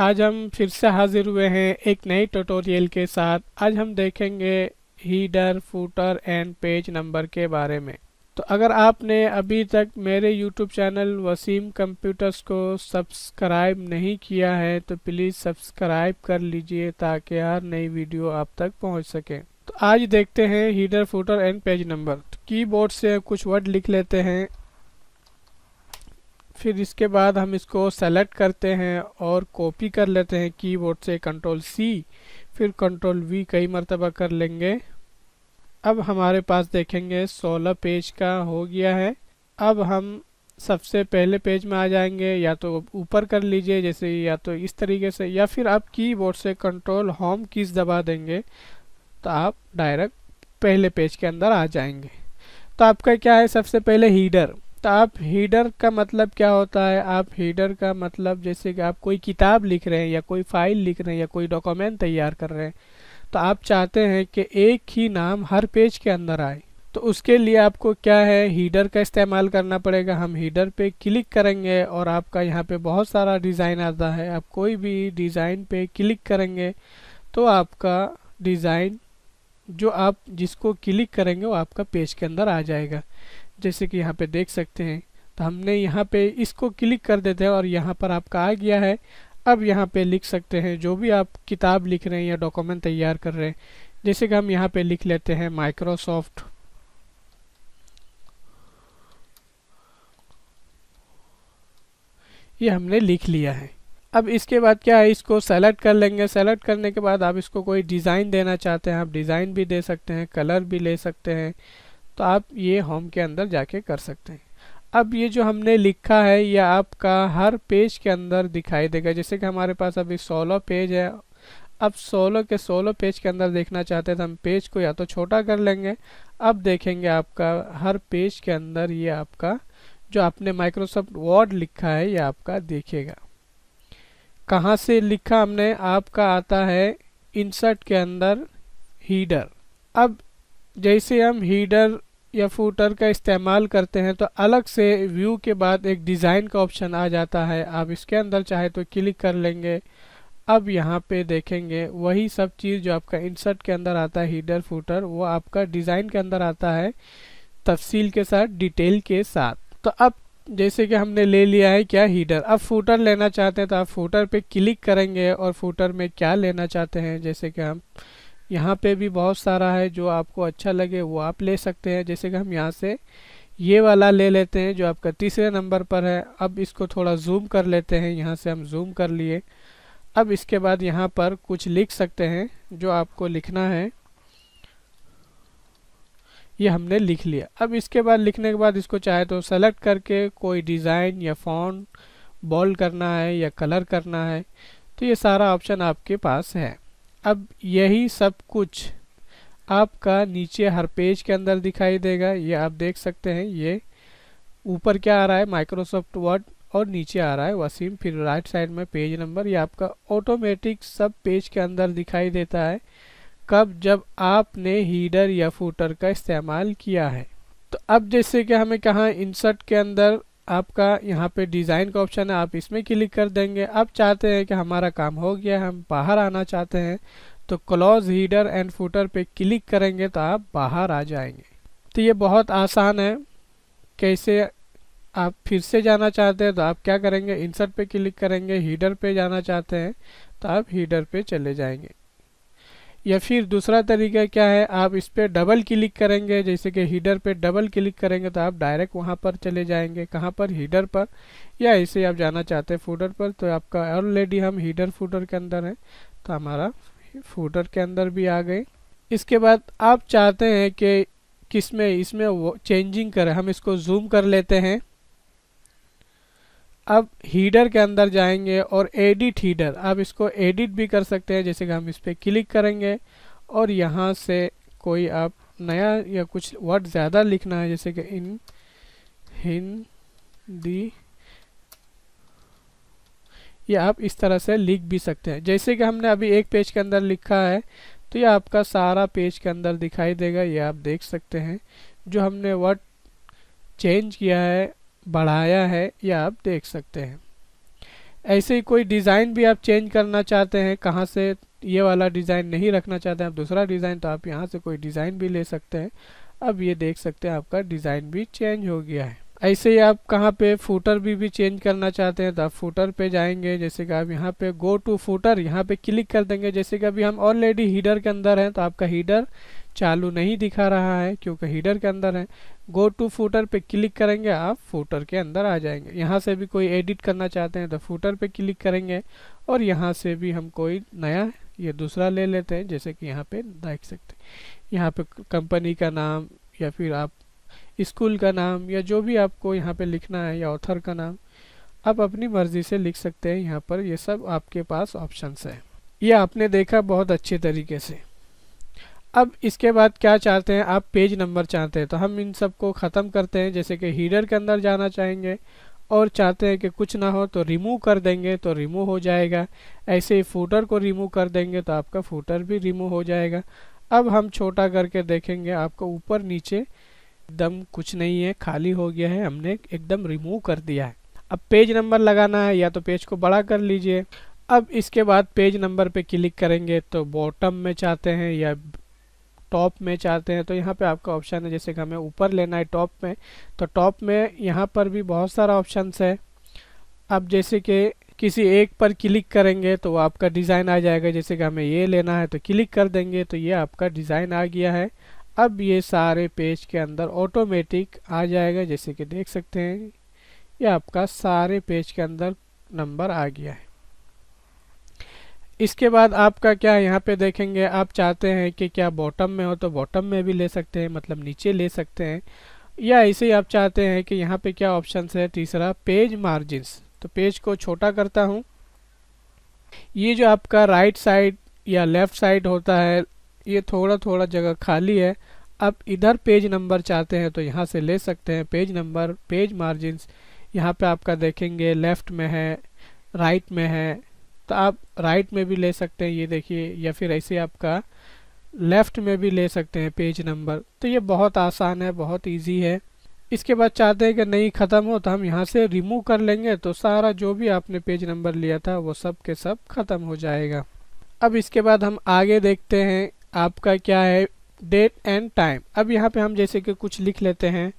आज हम फिर से हाजिर हुए हैं एक नए ट्यूटोरियल के साथ आज हम देखेंगे header footer and page number के बारे में तो अगर आपने अभी तक मेरे यूट्यूब चैनल वसीम कंप्यूटर्स को सब्सक्राइब नहीं किया है तो प्लीज़ सब्सक्राइब कर लीजिए ताकि हर नई वीडियो आप तक पहुंच सके तो आज देखते हैं header footer and page number keyboard से कुछ वर्ड लिख लेते हैं फिर इसके बाद हम इसको सेलेक्ट करते हैं और कॉपी कर लेते हैं कीबोर्ड से कंट्रोल सी फिर कंट्रोल वी कई मरतबा कर लेंगे अब हमारे पास देखेंगे 16 पेज का हो गया है अब हम सबसे पहले पेज में आ जाएंगे या तो ऊपर कर लीजिए जैसे या तो इस तरीके से या फिर आप कीबोर्ड से कंट्रोल होम कीज दबा देंगे तो आप डायरेक्ट पहले पेज के अंदर आ जाएंगे तो आपका क्या है सबसे पहले हीडर तो आप हीडर का मतलब क्या होता है आप हीडर का मतलब जैसे कि आप कोई किताब लिख रहे हैं या कोई फाइल लिख रहे हैं या कोई डॉक्यूमेंट तैयार कर रहे हैं तो आप चाहते हैं कि एक ही नाम हर पेज के अंदर आए तो उसके लिए आपको क्या है हीडर का इस्तेमाल करना पड़ेगा हम हीडर पे क्लिक करेंगे और आपका यहाँ पे बहुत सारा डिज़ाइन आता है आप कोई भी डिज़ाइन पे क्लिक करेंगे तो आपका डिज़ाइन जो आप जिसको क्लिक करेंगे वो आपका पेज के अंदर आ जाएगा जैसे कि यहाँ पे देख सकते हैं तो हमने यहाँ पे इसको क्लिक कर देते हैं और यहाँ पर आपका आ गया है अब यहाँ पे लिख सकते हैं जो भी आप किताब लिख रहे हैं या डॉक्यूमेंट तैयार कर रहे हैं जैसे कि हम यहाँ पे लिख लेते हैं माइक्रोसॉफ्ट ये हमने लिख लिया है अब इसके बाद क्या है इसको सेलेक्ट कर लेंगे सेलेक्ट करने के बाद आप इसको कोई डिज़ाइन देना चाहते हैं आप डिज़ाइन भी दे सकते हैं कलर भी ले सकते हैं तो आप ये होम के अंदर जाके कर सकते हैं अब ये जो हमने लिखा है ये आपका हर पेज के अंदर दिखाई देगा जैसे कि हमारे पास अभी सोलह पेज है अब सोलह के सोलह पेज के अंदर देखना चाहते हैं तो हम पेज को या तो छोटा कर लेंगे अब देखेंगे आपका हर पेज के अंदर ये आपका जो आपने माइक्रोसॉफ्ट वर्ड लिखा है ये आपका देखेगा कहाँ से लिखा हमने आपका आता है इंसर्ट के अंदर हीडर अब जैसे हम हीडर या फूटर का इस्तेमाल करते हैं तो अलग से व्यू के बाद एक डिज़ाइन का ऑप्शन आ जाता है आप इसके अंदर चाहे तो क्लिक कर लेंगे अब यहाँ पे देखेंगे वही सब चीज़ जो आपका इंसर्ट के अंदर आता है हीडर फूटर वो आपका डिज़ाइन के अंदर आता है तफसील के साथ डिटेल के साथ तो अब जैसे कि हमने ले लिया है क्या हीडर अब फूटर लेना चाहते हैं तो आप फूटर पे क्लिक करेंगे और फूटर में क्या लेना चाहते हैं जैसे कि हम यहाँ पे भी बहुत सारा है जो आपको अच्छा लगे वो आप ले सकते हैं जैसे कि हम यहाँ से ये वाला ले लेते हैं जो आपका तीसरे नंबर पर है अब इसको थोड़ा जूम कर लेते हैं यहाँ से हम जूम कर लिए अब इसके बाद यहाँ पर कुछ लिख सकते हैं जो आपको लिखना है ये हमने लिख लिया अब इसके बाद लिखने के बाद इसको चाहे तो सेलेक्ट करके कोई डिज़ाइन या फ़ॉन्ट बोल्ड करना है या कलर करना है तो ये सारा ऑप्शन आपके पास है अब यही सब कुछ आपका नीचे हर पेज के अंदर दिखाई देगा ये आप देख सकते हैं ये ऊपर क्या आ रहा है माइक्रोसॉफ्ट वर्ड और नीचे आ रहा है वसीम फिर राइट साइड में पेज नंबर ये आपका ऑटोमेटिक सब पेज के अंदर दिखाई देता है कब जब आपने हीडर या फूटर का इस्तेमाल किया है तो अब जैसे कि हमें कहाँ इंसर्ट के अंदर आपका यहाँ पे डिज़ाइन का ऑप्शन है आप इसमें क्लिक कर देंगे आप चाहते हैं कि हमारा काम हो गया हम बाहर आना चाहते हैं तो क्लोज हीडर एंड फूटर पे क्लिक करेंगे तो आप बाहर आ जाएंगे तो ये बहुत आसान है कैसे आप फिर से जाना चाहते हैं तो आप क्या करेंगे इंसर्ट पे क्लिक करेंगे हीडर पे जाना चाहते हैं तो आप हीडर पे चले जाएंगे या फिर दूसरा तरीका क्या है आप इस पर डबल क्लिक करेंगे जैसे कि हीडर पे डबल क्लिक करेंगे तो आप डायरेक्ट वहाँ पर चले जाएंगे कहाँ पर हीडर पर या ऐसे आप जाना चाहते हैं फूडर पर तो आपका ऑलरेडी हम हीडर फूडर के अंदर हैं तो हमारा फूडर के अंदर भी आ गए इसके बाद आप चाहते हैं कि किस में इसमें वो चेंजिंग करें हम इसको जूम कर लेते हैं अब हीडर के अंदर जाएंगे और एडिट हीडर आप इसको एडिट भी कर सकते हैं जैसे कि हम इस पर क्लिक करेंगे और यहाँ से कोई आप नया या कुछ वर्ड ज़्यादा लिखना है जैसे कि इन हिंदी ये आप इस तरह से लिख भी सकते हैं जैसे कि हमने अभी एक पेज के अंदर लिखा है तो ये आपका सारा पेज के अंदर दिखाई देगा ये आप देख सकते हैं जो हमने वर्ड चेंज किया है बढ़ाया है यह आप देख सकते हैं ऐसे ही कोई डिज़ाइन भी आप चेंज करना चाहते हैं कहाँ से ये वाला डिज़ाइन नहीं रखना चाहते हैं आप दूसरा डिज़ाइन तो आप यहाँ से कोई डिज़ाइन भी ले सकते हैं अब ये देख सकते हैं आपका डिज़ाइन भी चेंज हो गया है ऐसे ही आप कहाँ पे फूटर भी भी चेंज करना चाहते हैं तो आप फूटर पे जाएंगे जैसे कि आप यहाँ पे गो टू फूटर यहाँ पे क्लिक कर देंगे जैसे कि अभी हम ऑलरेडी हीडर के अंदर हैं तो आपका हीडर चालू नहीं दिखा रहा है क्योंकि हीडर के अंदर है गो टू फूटर पे क्लिक करेंगे आप फूटर के अंदर आ जाएंगे यहाँ से भी कोई एडिट करना चाहते हैं तो फूटर पे क्लिक करेंगे और यहाँ से भी हम कोई नया ये दूसरा ले लेते हैं जैसे कि यहाँ पे देख सकते हैं यहाँ पे कंपनी का नाम या फिर आप स्कूल का नाम या जो भी आपको यहाँ पे लिखना है या ऑथर का नाम आप अपनी मर्जी से लिख सकते हैं यहाँ पर ये सब आपके पास ऑप्शन है ये आपने देखा बहुत अच्छे तरीके से अब इसके बाद क्या चाहते हैं आप पेज नंबर चाहते हैं तो हम इन सब को ख़त्म करते हैं जैसे कि हीडर के अंदर जाना चाहेंगे और चाहते हैं कि कुछ ना हो तो रिमूव कर देंगे तो रिमूव हो जाएगा ऐसे ही फूटर को रिमूव कर देंगे तो आपका फूटर भी रिमूव हो जाएगा अब हम छोटा करके देखेंगे आपको ऊपर नीचे एकदम कुछ नहीं है खाली हो गया है हमने एकदम रिमूव कर दिया है अब पेज नंबर लगाना है या तो पेज को बड़ा कर लीजिए अब इसके बाद पेज नंबर पे क्लिक करेंगे तो बॉटम में चाहते हैं या टॉप में चाहते हैं तो यहाँ पे आपका ऑप्शन है जैसे कि हमें ऊपर लेना है टॉप में तो टॉप में यहाँ पर भी बहुत सारा ऑप्शंस है अब जैसे कि किसी एक पर क्लिक करेंगे तो आपका डिज़ाइन आ जाएगा जैसे कि हमें ये लेना है तो क्लिक कर देंगे तो ये आपका डिज़ाइन आ गया है अब ये सारे पेज के अंदर ऑटोमेटिक आ जाएगा जैसे कि देख सकते हैं ये आपका सारे पेज के अंदर नंबर आ गया है इसके बाद आपका क्या यहाँ पे देखेंगे आप चाहते हैं कि क्या बॉटम में हो तो बॉटम में भी ले सकते हैं मतलब नीचे ले सकते हैं या ऐसे ही आप चाहते हैं कि यहाँ पे क्या ऑप्शन है तीसरा पेज मार्जिन तो पेज को छोटा करता हूँ ये जो आपका राइट साइड या लेफ्ट साइड होता है ये थोड़ा थोड़ा जगह खाली है आप इधर पेज नंबर चाहते हैं तो यहाँ से ले सकते हैं पेज नंबर पेज मार्जिन यहाँ पे आपका देखेंगे लेफ्ट में है राइट में है तो आप राइट में भी ले सकते हैं ये देखिए या फिर ऐसे आपका लेफ्ट में भी ले सकते हैं पेज नंबर तो ये बहुत आसान है बहुत ईजी है इसके बाद चाहते हैं कि नहीं ख़त्म हो तो हम यहाँ से रिमूव कर लेंगे तो सारा जो भी आपने पेज नंबर लिया था वो सब के सब ख़त्म हो जाएगा अब इसके बाद हम आगे देखते हैं आपका क्या है डेट एंड टाइम अब यहाँ पे हम जैसे कि कुछ लिख लेते हैं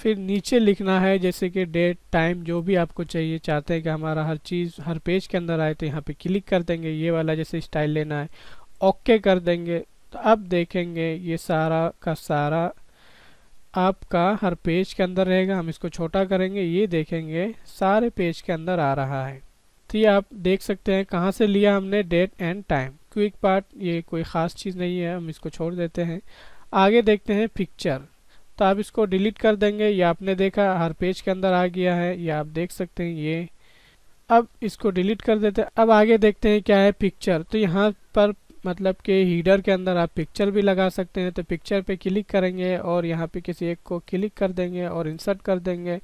फिर नीचे लिखना है जैसे कि डेट टाइम जो भी आपको चाहिए चाहते हैं कि हमारा हर चीज़ हर पेज के अंदर आए तो यहाँ पे क्लिक कर देंगे ये वाला जैसे स्टाइल लेना है ओके कर देंगे तो अब देखेंगे ये सारा का सारा आपका हर पेज के अंदर रहेगा हम इसको छोटा करेंगे ये देखेंगे सारे पेज के अंदर आ रहा है तो ये आप देख सकते हैं कहाँ से लिया हमने date and time quick part ये कोई ख़ास चीज़ नहीं है हम इसको छोड़ देते हैं आगे देखते हैं पिक्चर तो आप इसको डिलीट कर देंगे या आपने देखा हर पेज के अंदर आ गया है या आप देख सकते हैं ये अब इसको डिलीट कर देते हैं अब आगे देखते हैं क्या है पिक्चर तो यहाँ पर मतलब कि हीडर के अंदर आप पिक्चर भी लगा सकते हैं तो पिक्चर पे क्लिक करेंगे और यहाँ पे किसी एक को क्लिक कर देंगे और इंसर्ट कर देंगे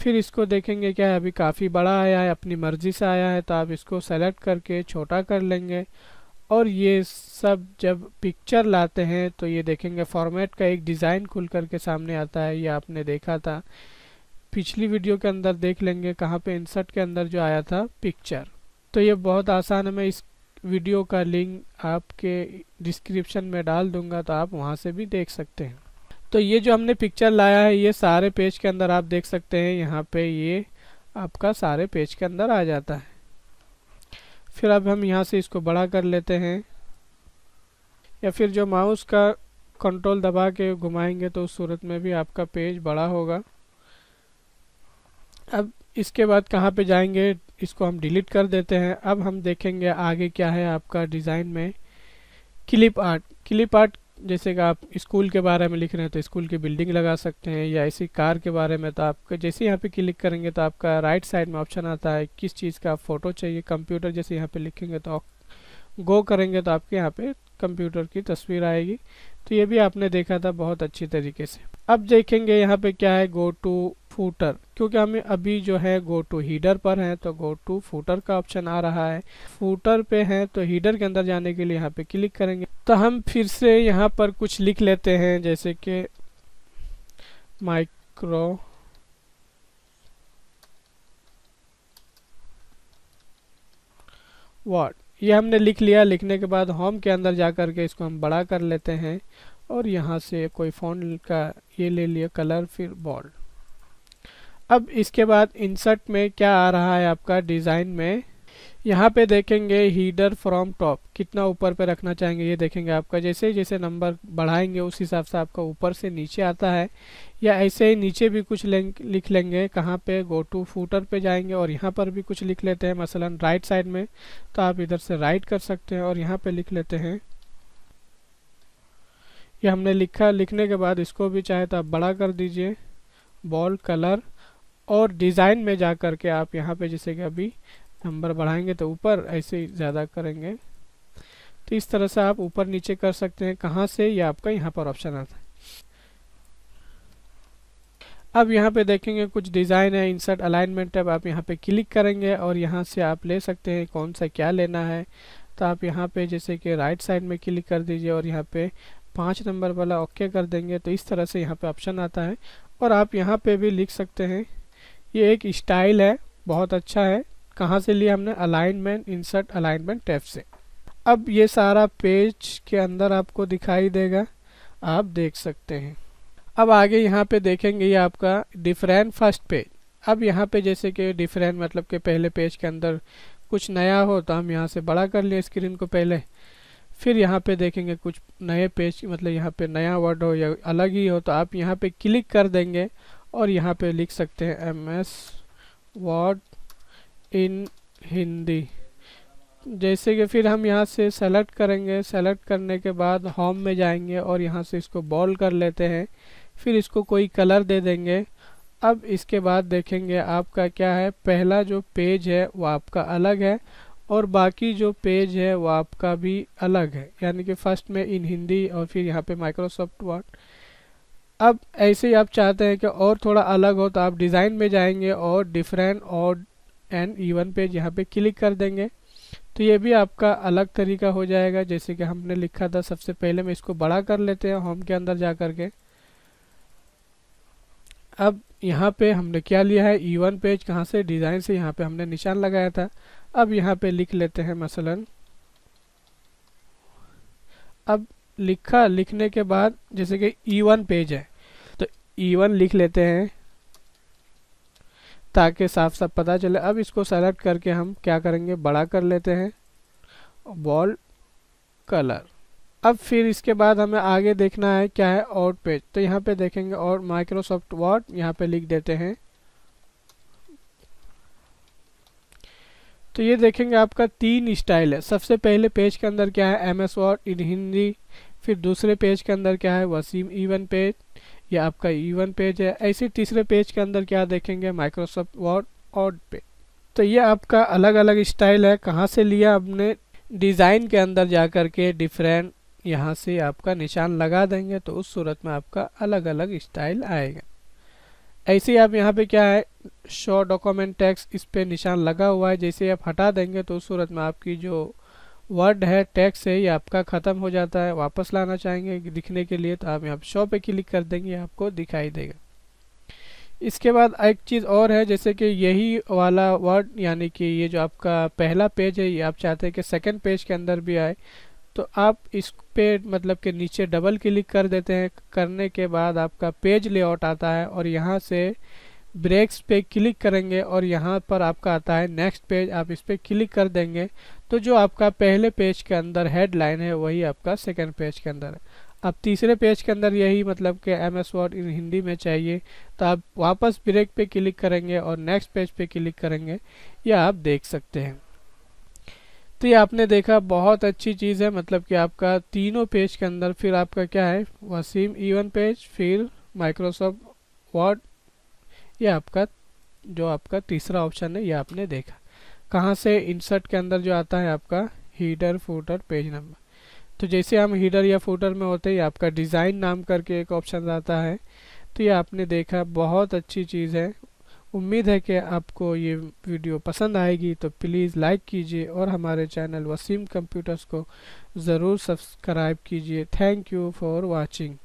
फिर इसको देखेंगे क्या है अभी काफ़ी बड़ा आया है अपनी मर्ज़ी से आया है तो आप इसको सेलेक्ट करके छोटा कर लेंगे और ये सब जब पिक्चर लाते हैं तो ये देखेंगे फॉर्मेट का एक डिज़ाइन खुल करके सामने आता है ये आपने देखा था पिछली वीडियो के अंदर देख लेंगे कहाँ पे इंसर्ट के अंदर जो आया था पिक्चर तो ये बहुत आसान है मैं इस वीडियो का लिंक आपके डिस्क्रिप्शन में डाल दूंगा तो आप वहाँ से भी देख सकते हैं तो ये जो हमने पिक्चर लाया है ये सारे पेज के अंदर आप देख सकते हैं यहाँ पे ये आपका सारे पेज के अंदर आ जाता है फिर अब हम यहाँ से इसको बड़ा कर लेते हैं या फिर जो माउस का कंट्रोल दबा के घुमाएंगे तो उस सूरत में भी आपका पेज बड़ा होगा अब इसके बाद कहाँ पे जाएंगे इसको हम डिलीट कर देते हैं अब हम देखेंगे आगे क्या है आपका डिज़ाइन में क्लिप आर्ट क्लिप आर्ट जैसे कि आप स्कूल के बारे में लिख रहे हैं तो स्कूल की बिल्डिंग लगा सकते हैं या इसी कार के बारे में तो आप जैसे यहाँ पे क्लिक करेंगे तो आपका राइट साइड में ऑप्शन आता है किस चीज़ का फ़ोटो चाहिए कंप्यूटर जैसे यहाँ पे लिखेंगे तो गो करेंगे तो आपके यहाँ पे कंप्यूटर की तस्वीर आएगी तो ये भी आपने देखा था बहुत अच्छी तरीके से अब देखेंगे यहाँ पे क्या है गो टू फूटर क्योंकि हमें अभी जो है गो टू हीडर पर हैं तो गो टू फूटर का ऑप्शन आ रहा है फूटर पे हैं तो हीडर के अंदर जाने के लिए यहाँ पे क्लिक करेंगे तो हम फिर से यहाँ पर कुछ लिख लेते हैं जैसे कि माइक्रो वर्ड ये हमने लिख लिया लिखने के बाद होम के अंदर जा करके के इसको हम बड़ा कर लेते हैं और यहाँ से कोई फ़ोन का ये ले लिया कलर फिर बॉल अब इसके बाद इंसर्ट में क्या आ रहा है आपका डिज़ाइन में यहाँ पे देखेंगे हीडर फ्रॉम टॉप कितना ऊपर पे रखना चाहेंगे ये देखेंगे आपका जैसे जैसे नंबर बढ़ाएंगे उस हिसाब से आपका ऊपर से नीचे आता है या ऐसे ही नीचे भी कुछ लिख लेंगे कहाँ पे गो टू फूटर पे जाएंगे और यहाँ पर भी कुछ लिख लेते हैं मसलन राइट साइड में तो आप इधर से राइट कर सकते हैं और यहाँ पर लिख लेते हैं ये हमने लिखा लिखने के बाद इसको भी चाहे तो आप बड़ा कर दीजिए बॉल कलर और डिज़ाइन में जा कर के आप यहाँ पे जैसे कि अभी नंबर बढ़ाएंगे तो ऊपर ऐसे ही ज़्यादा करेंगे तो इस तरह से आप ऊपर नीचे कर सकते हैं कहाँ से ये आपका यहाँ पर ऑप्शन आता है अब यहाँ पे देखेंगे कुछ डिज़ाइन है इंसर्ट अलाइनमेंट है आप यहाँ पे क्लिक करेंगे और यहाँ से आप ले सकते हैं कौन सा क्या लेना है तो आप यहाँ पे जैसे कि राइट साइड में क्लिक कर दीजिए और यहाँ पे पाँच नंबर वाला ओके कर देंगे तो इस तरह से यहाँ पे ऑप्शन आता है और आप यहाँ पे भी लिख सकते हैं ये एक स्टाइल है बहुत अच्छा है कहाँ से लिया हमने अलाइनमेंट इंसर्ट अलाइनमेंट टैप से अब ये सारा पेज के अंदर आपको दिखाई देगा आप देख सकते हैं अब आगे यहाँ पे देखेंगे ये आपका डिफरेंट फर्स्ट पेज अब यहाँ पे जैसे कि डिफरेंट मतलब के पहले पेज के अंदर कुछ नया हो तो हम यहाँ से बड़ा कर लिए स्क्रीन को पहले फिर यहाँ पे देखेंगे कुछ नए पेज मतलब यहाँ पे नया वर्ड हो या अलग ही हो तो आप यहाँ पे क्लिक कर देंगे और यहाँ पे लिख सकते हैं M S word in Hindi जैसे कि फिर हम यहाँ से सेलेक्ट करेंगे सेलेक्ट करने के बाद होम में जाएंगे और यहाँ से इसको बॉल कर लेते हैं फिर इसको कोई कलर दे देंगे अब इसके बाद देखेंगे आपका क्या है पहला जो पेज है वो आपका अलग है और बाकी जो पेज है वो आपका भी अलग है यानी कि फर्स्ट में इन हिंदी और फिर यहाँ पे माइक्रोसॉफ्ट वर्ड अब ऐसे ही आप चाहते हैं कि और थोड़ा अलग हो तो आप डिज़ाइन में जाएंगे और डिफरेंट और एंड ईवन पेज यहाँ पे क्लिक कर देंगे तो ये भी आपका अलग तरीका हो जाएगा जैसे कि हमने लिखा था सबसे पहले मैं इसको बड़ा कर लेते हैं होम के अंदर जा कर के अब यहाँ पे हमने क्या लिया है ई वन पेज कहाँ से डिज़ाइन से यहाँ पे हमने निशान लगाया था अब यहाँ पे लिख लेते हैं मसलन अब लिखा लिखने के बाद जैसे कि ई e वन पेज है तो ई e वन लिख लेते हैं ताकि साफ साफ पता चले अब इसको सेलेक्ट करके हम क्या करेंगे बड़ा कर लेते हैं बॉल कलर अब फिर इसके बाद हमें आगे देखना है क्या है आउट पेज तो यहाँ पे देखेंगे और माइक्रोसॉफ्ट वर्ड यहाँ पे लिख देते हैं तो ये देखेंगे आपका तीन स्टाइल है सबसे पहले पेज के अंदर क्या है M S word in Hindi फिर दूसरे पेज के अंदर क्या है वसीम ईवन पेज या आपका ईवन पेज है ऐसे तीसरे पेज के अंदर क्या देखेंगे माइक्रोसॉफ्ट वर्ड और पेज तो ये आपका अलग अलग स्टाइल है कहाँ से लिया आपने डिज़ाइन के अंदर जा कर के डिफरेंट यहाँ से आपका निशान लगा देंगे तो उस सूरत में आपका अलग अलग स्टाइल आएगा ऐसे ही आप यहाँ पे क्या है शो डॉक्यूमेंट टैक्स इस पर निशान लगा हुआ है जैसे आप हटा देंगे तो सूरत में आपकी जो वर्ड है टैक्स है ये आपका ख़त्म हो जाता है वापस लाना चाहेंगे दिखने के लिए तो आप यहाँ शो पे क्लिक कर देंगे आपको दिखाई देगा इसके बाद एक चीज़ और है जैसे कि यही वाला वर्ड यानी कि ये जो आपका पहला पेज है ये आप चाहते हैं कि सेकेंड पेज के अंदर भी आए तो आप इस पे मतलब के नीचे डबल क्लिक कर देते हैं करने के बाद आपका पेज लेआउट आता है और यहाँ से ब्रेक्स पे क्लिक करेंगे और यहाँ पर आपका आता है नेक्स्ट पेज आप इस पर क्लिक कर देंगे तो जो आपका पहले पेज के अंदर हेडलाइन है वही आपका सेकेंड पेज के अंदर है अब तीसरे पेज के अंदर यही मतलब कि M S word in Hindi में चाहिए तो आप वापस ब्रेक पे क्लिक करेंगे और नेक्स्ट पेज पे क्लिक करेंगे यह आप देख सकते हैं तो ये आपने देखा बहुत अच्छी चीज़ है मतलब कि आपका तीनों पेज के अंदर फिर आपका क्या है वसीम ईवन पेज फिर माइक्रोसॉफ्ट वर्ड ये आपका जो आपका तीसरा ऑप्शन है ये आपने देखा कहाँ से इंसर्ट के अंदर जो आता है आपका हीडर फूटर पेज नंबर तो जैसे हम हीडर या फूटर में होते हैं आपका डिज़ाइन नाम करके एक ऑप्शन आता है तो ये आपने देखा बहुत अच्छी चीज़ है उम्मीद है कि आपको ये वीडियो पसंद आएगी तो प्लीज़ लाइक कीजिए और हमारे चैनल वसीम कंप्यूटर्स को ज़रूर सब्सक्राइब कीजिए थैंक यू फॉर वाचिंग